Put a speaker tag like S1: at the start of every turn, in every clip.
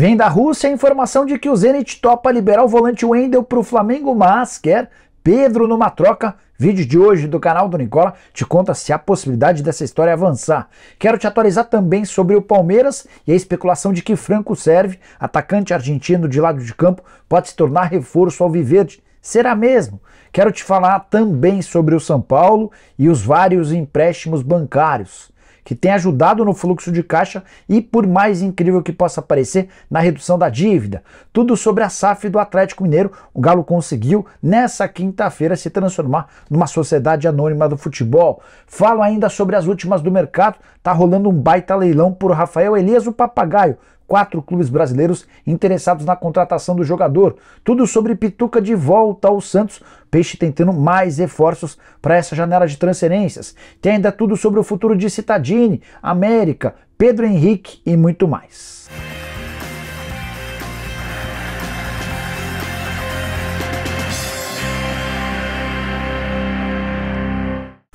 S1: Vem da Rússia a informação de que o Zenit topa liberar o volante Wendel para o Flamengo, mas quer Pedro numa troca. Vídeo de hoje do canal do Nicola te conta se há possibilidade dessa história avançar. Quero te atualizar também sobre o Palmeiras e a especulação de que Franco serve, atacante argentino de lado de campo, pode se tornar reforço ao Viverde. Será mesmo? Quero te falar também sobre o São Paulo e os vários empréstimos bancários que tem ajudado no fluxo de caixa e, por mais incrível que possa parecer, na redução da dívida. Tudo sobre a SAF do Atlético Mineiro, o Galo conseguiu nessa quinta-feira se transformar numa sociedade anônima do futebol. Falo ainda sobre as últimas do mercado, tá rolando um baita leilão por Rafael Elias o Papagaio, quatro clubes brasileiros interessados na contratação do jogador. Tudo sobre Pituca de volta ao Santos. Peixe tentando mais reforços para essa janela de transferências. Tem ainda tudo sobre o futuro de Citadini, América, Pedro Henrique e muito mais.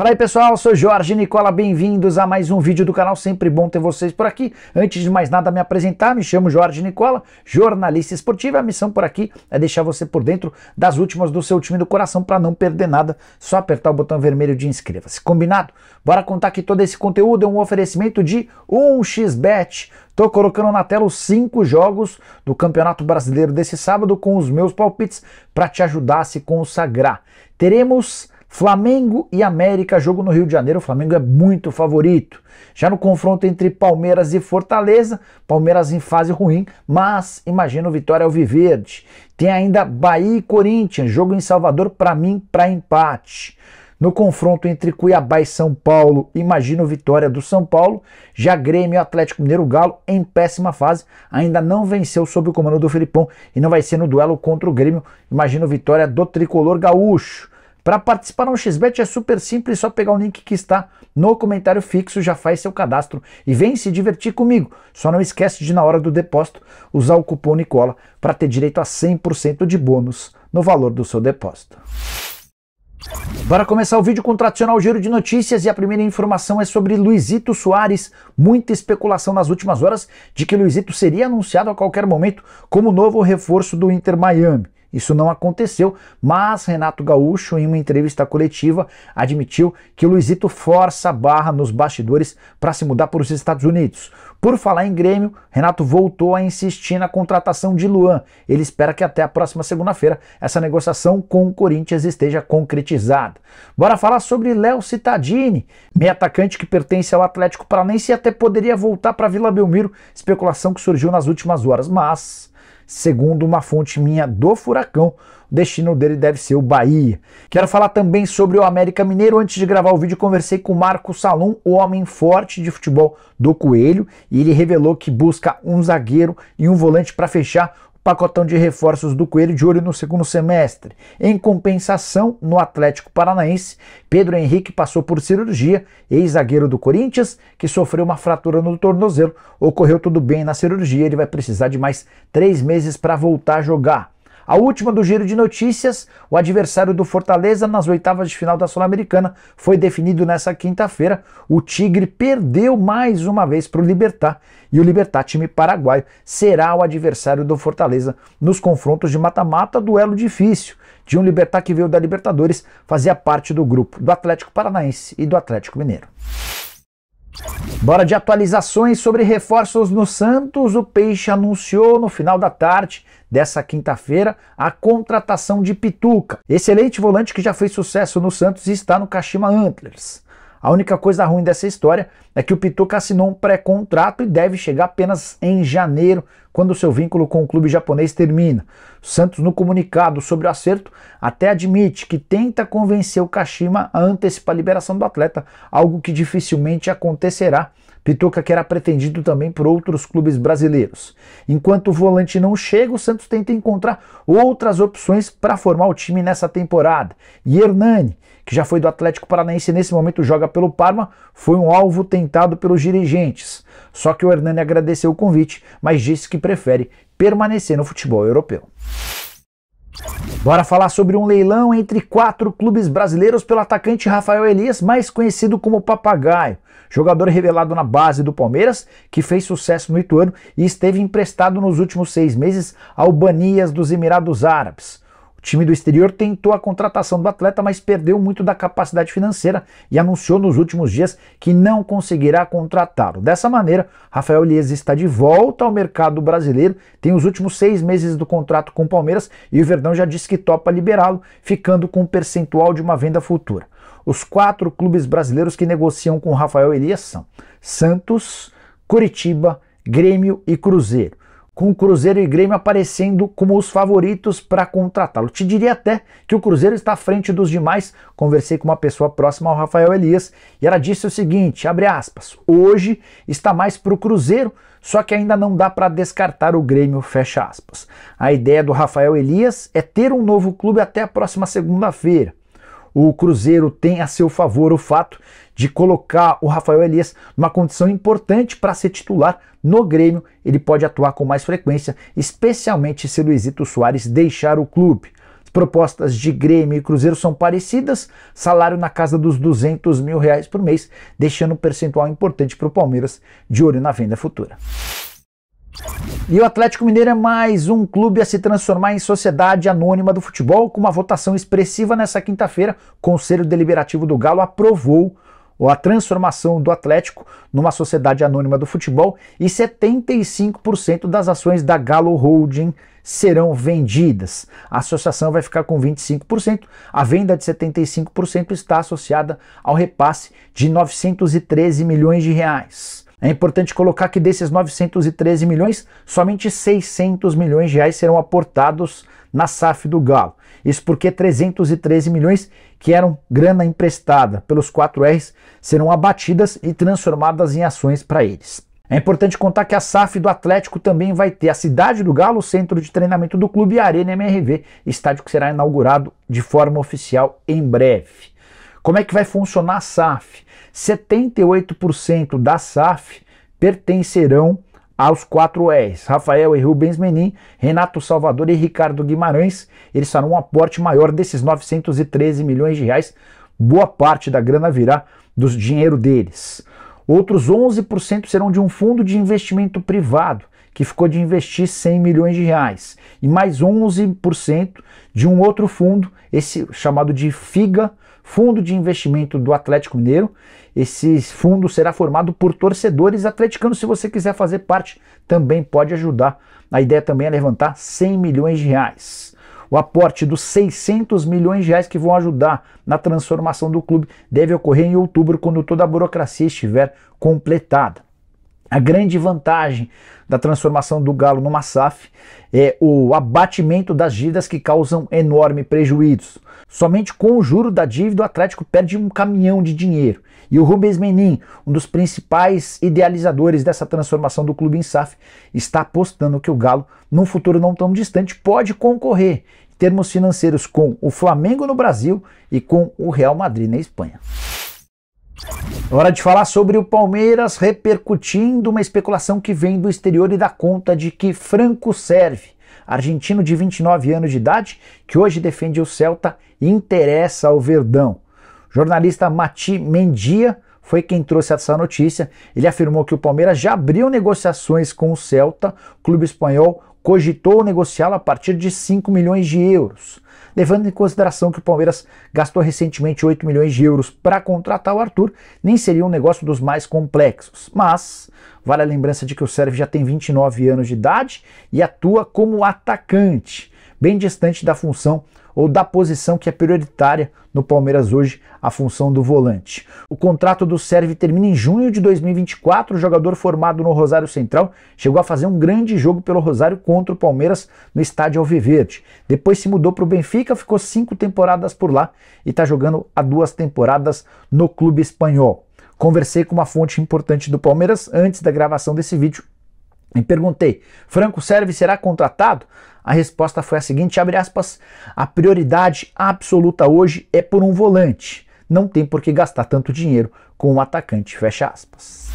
S1: Fala aí pessoal, sou Jorge Nicola, bem-vindos a mais um vídeo do canal, sempre bom ter vocês por aqui. Antes de mais nada me apresentar, me chamo Jorge Nicola, jornalista esportivo, a missão por aqui é deixar você por dentro das últimas do seu time do coração para não perder nada, só apertar o botão vermelho de inscreva-se, combinado? Bora contar que todo esse conteúdo é um oferecimento de 1xbet, Estou colocando na tela os cinco jogos do Campeonato Brasileiro desse sábado com os meus palpites para te ajudar a se consagrar. Teremos Flamengo e América, jogo no Rio de Janeiro. O Flamengo é muito favorito. Já no confronto entre Palmeiras e Fortaleza, Palmeiras em fase ruim, mas imagino o ao Viverde. Tem ainda Bahia e Corinthians, jogo em Salvador para mim para empate. No confronto entre Cuiabá e São Paulo, imagino vitória do São Paulo. Já Grêmio e Atlético Mineiro Galo em péssima fase, ainda não venceu sob o comando do Filipão e não vai ser no duelo contra o Grêmio. Imagino vitória do tricolor gaúcho. Para participar no XBET é super simples, só pegar o link que está no comentário fixo, já faz seu cadastro e vem se divertir comigo. Só não esquece de na hora do depósito usar o cupom Nicola para ter direito a 100% de bônus no valor do seu depósito. Bora começar o vídeo com o tradicional giro de notícias e a primeira informação é sobre Luizito Soares. Muita especulação nas últimas horas de que Luizito seria anunciado a qualquer momento como novo reforço do Inter Miami. Isso não aconteceu, mas Renato Gaúcho, em uma entrevista coletiva, admitiu que o Luizito força a barra nos bastidores para se mudar para os Estados Unidos. Por falar em Grêmio, Renato voltou a insistir na contratação de Luan. Ele espera que até a próxima segunda-feira essa negociação com o Corinthians esteja concretizada. Bora falar sobre Léo Cittadini, meia atacante que pertence ao Atlético Paranaense e até poderia voltar para Vila Belmiro, especulação que surgiu nas últimas horas, mas segundo uma fonte minha do Furacão. O destino dele deve ser o Bahia. Quero falar também sobre o América Mineiro. Antes de gravar o vídeo, conversei com o Marco Salum, o homem forte de futebol do Coelho, e ele revelou que busca um zagueiro e um volante para fechar pacotão de reforços do Coelho de olho no segundo semestre. Em compensação, no Atlético Paranaense, Pedro Henrique passou por cirurgia, ex-zagueiro do Corinthians, que sofreu uma fratura no tornozelo. Ocorreu tudo bem na cirurgia, ele vai precisar de mais três meses para voltar a jogar. A última do giro de notícias, o adversário do Fortaleza nas oitavas de final da Sul-Americana foi definido nessa quinta-feira. O Tigre perdeu mais uma vez para o Libertar e o Libertar, time paraguaio, será o adversário do Fortaleza nos confrontos de mata-mata, duelo difícil de um Libertar que veio da Libertadores, fazia parte do grupo do Atlético Paranaense e do Atlético Mineiro. Bora de atualizações sobre reforços no Santos. O Peixe anunciou no final da tarde dessa quinta-feira a contratação de Pituca, excelente volante que já fez sucesso no Santos e está no Kashima Antlers. A única coisa ruim dessa história é que o Pituca assinou um pré-contrato e deve chegar apenas em janeiro quando seu vínculo com o clube japonês termina. Santos, no comunicado sobre o acerto, até admite que tenta convencer o Kashima a antecipar a liberação do atleta, algo que dificilmente acontecerá Pituca que era pretendido também por outros clubes brasileiros. Enquanto o volante não chega, o Santos tenta encontrar outras opções para formar o time nessa temporada. E Hernani, que já foi do Atlético Paranaense e nesse momento joga pelo Parma, foi um alvo tentado pelos dirigentes. Só que o Hernani agradeceu o convite, mas disse que prefere permanecer no futebol europeu. Bora falar sobre um leilão entre quatro clubes brasileiros pelo atacante Rafael Elias, mais conhecido como Papagaio, jogador revelado na base do Palmeiras, que fez sucesso no Ituano e esteve emprestado nos últimos seis meses ao Banias dos Emirados Árabes. O time do exterior tentou a contratação do atleta, mas perdeu muito da capacidade financeira e anunciou nos últimos dias que não conseguirá contratá-lo. Dessa maneira, Rafael Elias está de volta ao mercado brasileiro, tem os últimos seis meses do contrato com o Palmeiras e o Verdão já disse que topa liberá-lo, ficando com um percentual de uma venda futura. Os quatro clubes brasileiros que negociam com Rafael Elias são Santos, Curitiba, Grêmio e Cruzeiro com o Cruzeiro e Grêmio aparecendo como os favoritos para contratá-lo. Te diria até que o Cruzeiro está à frente dos demais. Conversei com uma pessoa próxima ao Rafael Elias e ela disse o seguinte, abre aspas, hoje está mais para o Cruzeiro, só que ainda não dá para descartar o Grêmio, fecha aspas. A ideia do Rafael Elias é ter um novo clube até a próxima segunda-feira. O Cruzeiro tem a seu favor o fato de colocar o Rafael Elias numa condição importante para ser titular no Grêmio, ele pode atuar com mais frequência, especialmente se Luizito Soares deixar o clube. propostas de Grêmio e Cruzeiro são parecidas, salário na casa dos 200 mil reais por mês, deixando um percentual importante para o Palmeiras de olho na venda futura. E o Atlético Mineiro é mais um clube a se transformar em sociedade anônima do futebol, com uma votação expressiva nessa quinta-feira. Conselho Deliberativo do Galo aprovou ou a transformação do Atlético numa sociedade anônima do futebol e 75% das ações da Galo Holding serão vendidas. A associação vai ficar com 25%. A venda de 75% está associada ao repasse de 913 milhões de reais. É importante colocar que desses 913 milhões, somente 600 milhões de reais serão aportados na SAF do Galo. Isso porque 313 milhões que eram grana emprestada pelos 4Rs serão abatidas e transformadas em ações para eles. É importante contar que a SAF do Atlético também vai ter a Cidade do Galo, o centro de treinamento do clube, e a Arena MRV, estádio que será inaugurado de forma oficial em breve. Como é que vai funcionar a SAF? 78% da SAF pertencerão aos quatro R's. Rafael e Rubens Menin, Renato Salvador e Ricardo Guimarães, eles farão um aporte maior desses 913 milhões de reais. Boa parte da grana virá do dinheiro deles. Outros 11% serão de um fundo de investimento privado que ficou de investir 100 milhões de reais, e mais 11% de um outro fundo, esse chamado de FIGA, Fundo de Investimento do Atlético Mineiro. Esse fundo será formado por torcedores atleticanos. Se você quiser fazer parte, também pode ajudar. A ideia também é levantar 100 milhões de reais o aporte dos 600 milhões de reais que vão ajudar na transformação do clube deve ocorrer em outubro, quando toda a burocracia estiver completada. A grande vantagem da transformação do galo numa SAF é o abatimento das dívidas que causam enorme prejuízo. Somente com o juro da dívida o Atlético perde um caminhão de dinheiro. E o Rubens Menin, um dos principais idealizadores dessa transformação do clube em SAF, está apostando que o Galo, num futuro não tão distante, pode concorrer em termos financeiros com o Flamengo no Brasil e com o Real Madrid na Espanha. Hora de falar sobre o Palmeiras repercutindo uma especulação que vem do exterior e dá conta de que Franco serve. Argentino de 29 anos de idade, que hoje defende o Celta, interessa ao Verdão. jornalista Mati Mendia foi quem trouxe essa notícia. Ele afirmou que o Palmeiras já abriu negociações com o Celta, clube espanhol cogitou negociá-lo a partir de 5 milhões de euros levando em consideração que o Palmeiras gastou recentemente 8 milhões de euros para contratar o Arthur, nem seria um negócio dos mais complexos. Mas vale a lembrança de que o Sérgio já tem 29 anos de idade e atua como atacante bem distante da função ou da posição que é prioritária no Palmeiras hoje, a função do volante. O contrato do Serve termina em junho de 2024. O jogador formado no Rosário Central chegou a fazer um grande jogo pelo Rosário contra o Palmeiras no estádio Alviverde. Depois se mudou para o Benfica, ficou cinco temporadas por lá e está jogando há duas temporadas no clube espanhol. Conversei com uma fonte importante do Palmeiras antes da gravação desse vídeo e perguntei: Franco Serve será contratado? A resposta foi a seguinte: abre aspas, a prioridade absoluta hoje é por um volante. Não tem por que gastar tanto dinheiro com um atacante. Fecha aspas.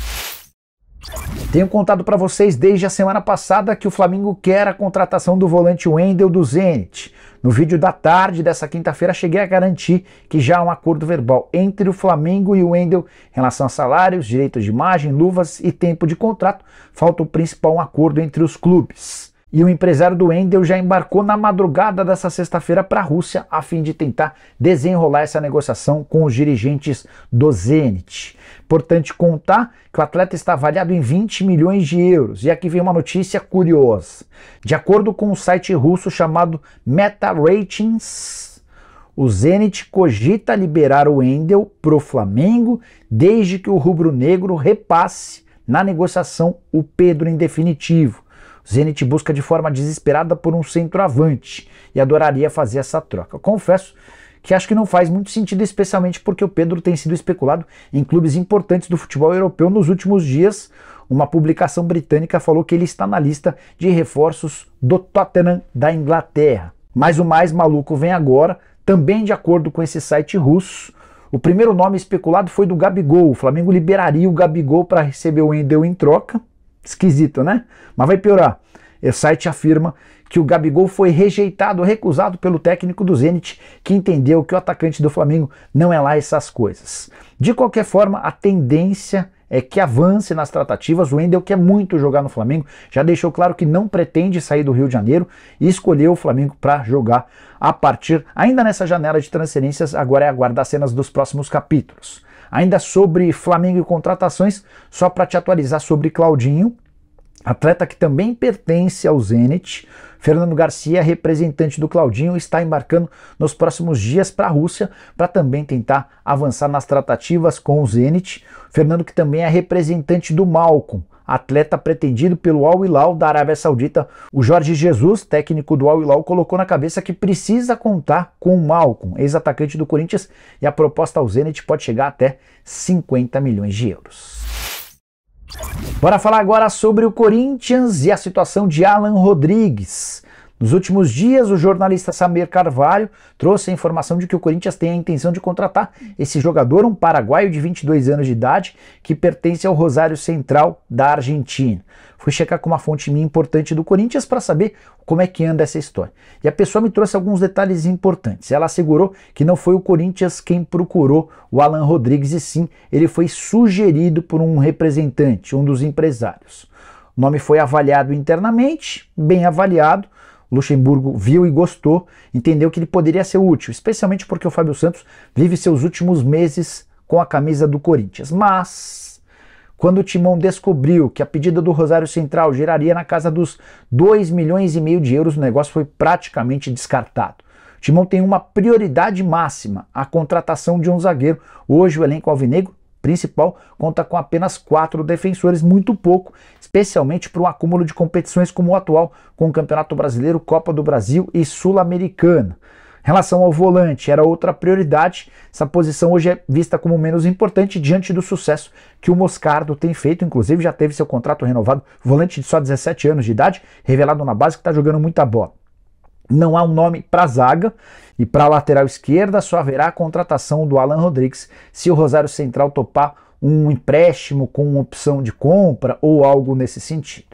S1: Tenho contado para vocês desde a semana passada que o Flamengo quer a contratação do volante Wendel do Zenit. No vídeo da tarde dessa quinta-feira, cheguei a garantir que já há um acordo verbal entre o Flamengo e o Wendel em relação a salários, direitos de imagem, luvas e tempo de contrato. Falta o principal um acordo entre os clubes. E o empresário do Endel já embarcou na madrugada dessa sexta-feira para a Rússia a fim de tentar desenrolar essa negociação com os dirigentes do Zenit. Importante contar que o atleta está avaliado em 20 milhões de euros. E aqui vem uma notícia curiosa. De acordo com um site russo chamado Meta Ratings, o Zenit cogita liberar o Endel para o Flamengo, desde que o rubro-negro repasse na negociação o Pedro em definitivo. Zenit busca de forma desesperada por um centroavante e adoraria fazer essa troca. Confesso que acho que não faz muito sentido, especialmente porque o Pedro tem sido especulado em clubes importantes do futebol europeu nos últimos dias. Uma publicação britânica falou que ele está na lista de reforços do Tottenham da Inglaterra. Mas o mais maluco vem agora, também de acordo com esse site russo. O primeiro nome especulado foi do Gabigol. O Flamengo liberaria o Gabigol para receber o Endel em troca. Esquisito, né? Mas vai piorar. O site afirma que o Gabigol foi rejeitado, recusado pelo técnico do Zenit, que entendeu que o atacante do Flamengo não é lá essas coisas. De qualquer forma, a tendência é que avance nas tratativas. O Wendel quer muito jogar no Flamengo, já deixou claro que não pretende sair do Rio de Janeiro e escolheu o Flamengo para jogar a partir, ainda nessa janela de transferências, agora é aguardar cenas dos próximos capítulos. Ainda sobre Flamengo e contratações, só para te atualizar sobre Claudinho, atleta que também pertence ao Zenit. Fernando Garcia, representante do Claudinho, está embarcando nos próximos dias para a Rússia para também tentar avançar nas tratativas com o Zenit. Fernando, que também é representante do Malcom, atleta pretendido pelo Al Hilal da Arábia Saudita. O Jorge Jesus, técnico do Al Hilal, colocou na cabeça que precisa contar com o Malcolm, ex-atacante do Corinthians, e a proposta ao Zenit pode chegar até 50 milhões de euros. Bora falar agora sobre o Corinthians e a situação de Alan Rodrigues. Nos últimos dias, o jornalista Samir Carvalho trouxe a informação de que o Corinthians tem a intenção de contratar esse jogador, um paraguaio de 22 anos de idade, que pertence ao Rosário Central da Argentina. Fui checar com uma fonte minha importante do Corinthians para saber como é que anda essa história. E a pessoa me trouxe alguns detalhes importantes. Ela assegurou que não foi o Corinthians quem procurou o Alan Rodrigues, e sim, ele foi sugerido por um representante, um dos empresários. O nome foi avaliado internamente, bem avaliado, Luxemburgo viu e gostou, entendeu que ele poderia ser útil, especialmente porque o Fábio Santos vive seus últimos meses com a camisa do Corinthians. Mas, quando o Timão descobriu que a pedida do Rosário Central geraria na casa dos 2 milhões e meio de euros, o negócio foi praticamente descartado. O Timão tem uma prioridade máxima, a contratação de um zagueiro. Hoje o elenco alvinegro principal conta com apenas quatro defensores, muito pouco, especialmente para um acúmulo de competições como o atual, com o Campeonato Brasileiro, Copa do Brasil e Sul-Americana. Em relação ao volante, era outra prioridade. Essa posição hoje é vista como menos importante diante do sucesso que o Moscardo tem feito. Inclusive, já teve seu contrato renovado, volante de só 17 anos de idade, revelado na base que está jogando muita bola. Não há um nome para zaga e para lateral esquerda só haverá a contratação do Alan Rodrigues se o Rosário Central topar um empréstimo com opção de compra ou algo nesse sentido.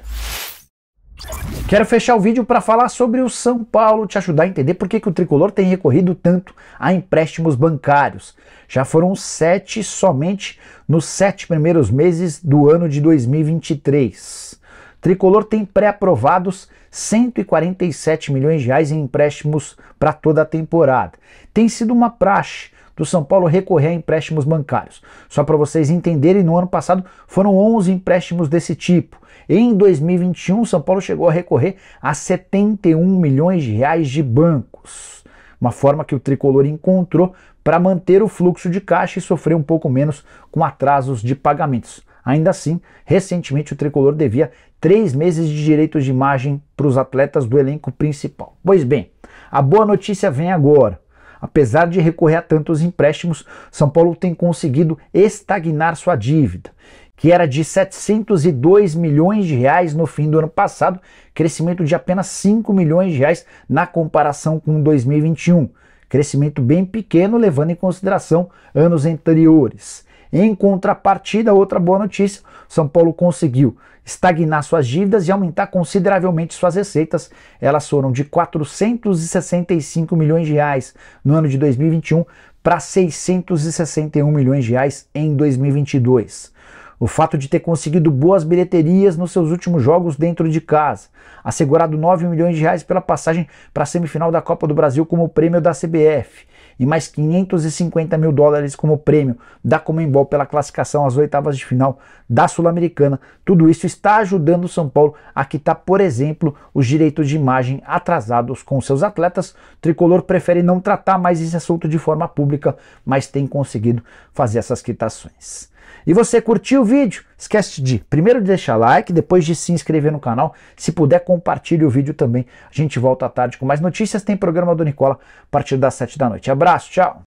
S1: Quero fechar o vídeo para falar sobre o São Paulo, te ajudar a entender por que, que o tricolor tem recorrido tanto a empréstimos bancários. Já foram sete somente nos sete primeiros meses do ano de 2023. Tricolor tem pré-aprovados 147 milhões de reais em empréstimos para toda a temporada. Tem sido uma praxe do São Paulo recorrer a empréstimos bancários. Só para vocês entenderem, no ano passado foram 11 empréstimos desse tipo. Em 2021, São Paulo chegou a recorrer a 71 milhões de reais de bancos. Uma forma que o tricolor encontrou para manter o fluxo de caixa e sofrer um pouco menos com atrasos de pagamentos. Ainda assim, recentemente o tricolor devia três meses de direitos de imagem para os atletas do elenco principal. Pois bem, a boa notícia vem agora. Apesar de recorrer a tantos empréstimos, São Paulo tem conseguido estagnar sua dívida, que era de 702 milhões de reais no fim do ano passado, crescimento de apenas 5 milhões de reais na comparação com 2021, crescimento bem pequeno levando em consideração anos anteriores. Em contrapartida, outra boa notícia, são Paulo conseguiu estagnar suas dívidas e aumentar consideravelmente suas receitas. Elas foram de 465 milhões de reais no ano de 2021 para 661 milhões de reais em 2022. O fato de ter conseguido boas bilheterias nos seus últimos jogos dentro de casa, assegurado 9 milhões de reais pela passagem para a semifinal da Copa do Brasil como prêmio da CBF e mais 550 mil dólares como prêmio da Comembol pela classificação às oitavas de final da Sul-Americana. Tudo isso está ajudando o São Paulo a quitar, por exemplo, os direitos de imagem atrasados com seus atletas. O tricolor prefere não tratar mais esse assunto de forma pública, mas tem conseguido fazer essas quitações. E você curtiu o vídeo? Esquece de primeiro de deixar like, depois de se inscrever no canal. Se puder, compartilhe o vídeo também. A gente volta à tarde com mais notícias. Tem programa do Nicola a partir das 7 da noite. Abraço, tchau!